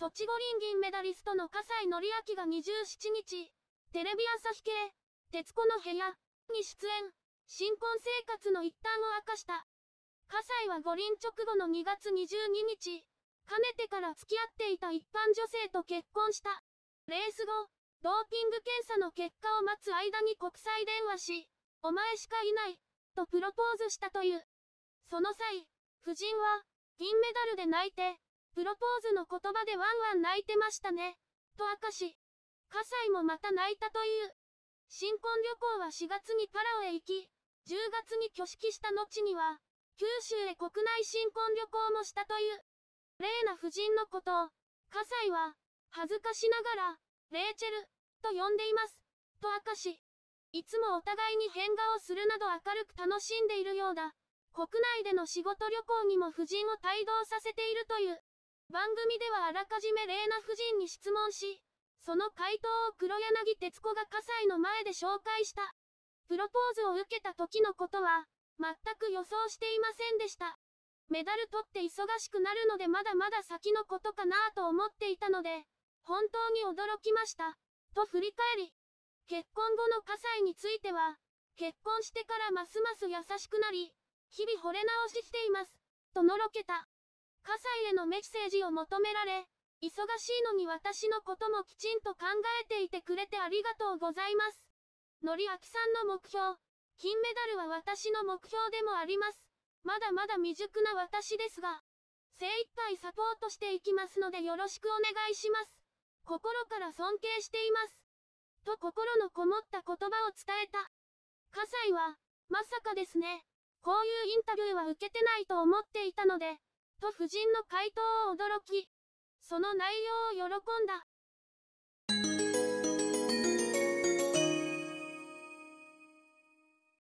ソチ五輪銀メダリストの笠井紀明が27日、テレビ朝日系、徹子の部屋に出演、新婚生活の一端を明かした。葛西は五輪直後の2月22日、かねてから付き合っていた一般女性と結婚した。レース後、ドーピング検査の結果を待つ間に国際電話し、お前しかいない、とプロポーズしたという。その際、夫人は、銀メダルで泣いて、プロポーズの言葉でワンワン泣いてましたね。と明かし、葛西もまた泣いたという。新婚旅行は4月にパラオへ行き、10月に挙式した後には、九州へ国内新婚旅行もしたという。レーナ夫人のことを、葛西は、恥ずかしながら、レイチェル、と呼んでいます。と明かし、いつもお互いに変顔するなど明るく楽しんでいるようだ。国内での仕事旅行にも夫人を帯同させているという。番組ではあらかじめ玲奈夫人に質問し、その回答を黒柳徹子が火災の前で紹介した。プロポーズを受けた時のことは、全く予想していませんでした。メダル取って忙しくなるのでまだまだ先のことかなぁと思っていたので、本当に驚きました。と振り返り、結婚後の火災については、結婚してからますます優しくなり、日々惚れ直ししています。とのろけた。火災へのメッセージを求められ、忙しいのに私のこともきちんと考えていてくれてありがとうございます。のりあきさんの目標、金メダルは私の目標でもあります。まだまだ未熟な私ですが、精一杯サポートしていきますのでよろしくお願いします。心から尊敬しています。と心のこもった言葉を伝えた。葛西は、まさかですね。こういうインタビューは受けてないと思っていたので、と夫人の回答を驚き、その内容を喜んだ。